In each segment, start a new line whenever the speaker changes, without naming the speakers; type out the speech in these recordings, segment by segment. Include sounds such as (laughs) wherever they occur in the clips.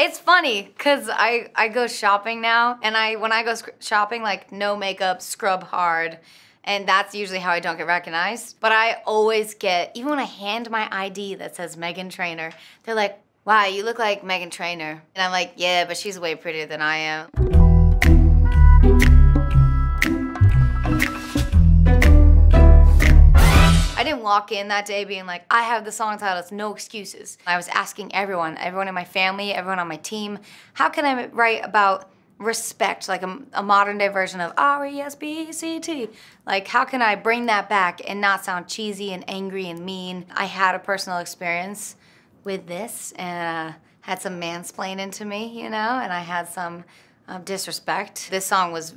It's funny because I, I go shopping now, and I when I go shopping, like no makeup, scrub hard, and that's usually how I don't get recognized. But I always get, even when I hand my ID that says Megan Trainer, they're like, wow, you look like Megan Trainer. And I'm like, yeah, but she's way prettier than I am. didn't walk in that day being like, I have the song titles, no excuses. I was asking everyone, everyone in my family, everyone on my team, how can I write about respect, like a, a modern day version of R-E-S-B-E-C-T? Like, how can I bring that back and not sound cheesy and angry and mean? I had a personal experience with this and uh, had some mansplaining to me, you know, and I had some um, disrespect. This song was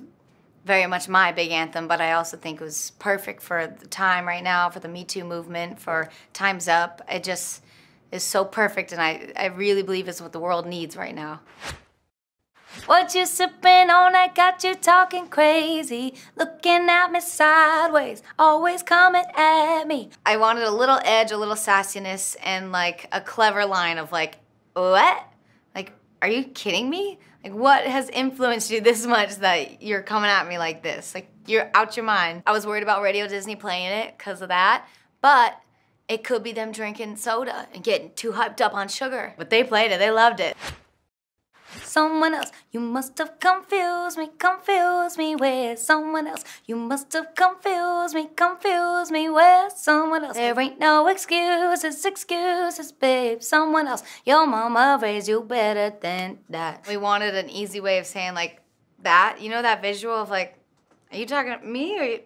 very much my big anthem, but I also think it was perfect for the time right now, for the Me Too movement, for Time's Up. It just is so perfect, and I, I really believe it's what the world needs right now.
What you sipping on that got you talking crazy, looking at me sideways, always coming at me. I wanted a
little edge, a little sassiness, and like a clever line of like, what? Like, are you kidding me? Like, what has influenced you this much that you're coming at me like this? Like, you're out your mind. I was worried about Radio Disney playing it because of that, but it could be them drinking soda and getting too hyped up on sugar. But they played it, they loved it
someone else. You must have confused me, confused me with someone else. You must have confused me, confused me with someone else. There ain't no excuses, excuses, babe. Someone else. Your mama raised you better
than that. We wanted an easy way of saying like that. You know that visual of like,
are you talking to me or?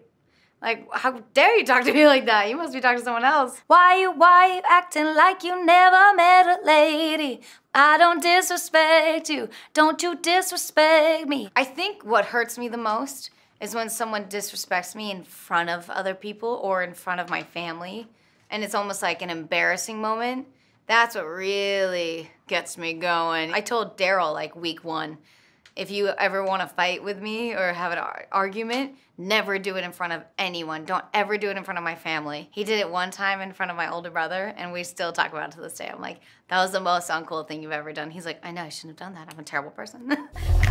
Like, how dare you talk to me (laughs) like that? You must be talking to someone else. Why you, why you acting like you never met a lady? I don't disrespect you. Don't you disrespect me. I think what hurts me the most
is when someone disrespects me in front of other people or in front of my family. And it's almost like an embarrassing moment. That's what really gets me going. I told Daryl like week one, if you ever want to fight with me or have an argument, never do it in front of anyone. Don't ever do it in front of my family. He did it one time in front of my older brother, and we still talk about it to this day. I'm like, that was the most uncool thing you've ever done. He's like, I know, I shouldn't have done that. I'm a terrible person. (laughs)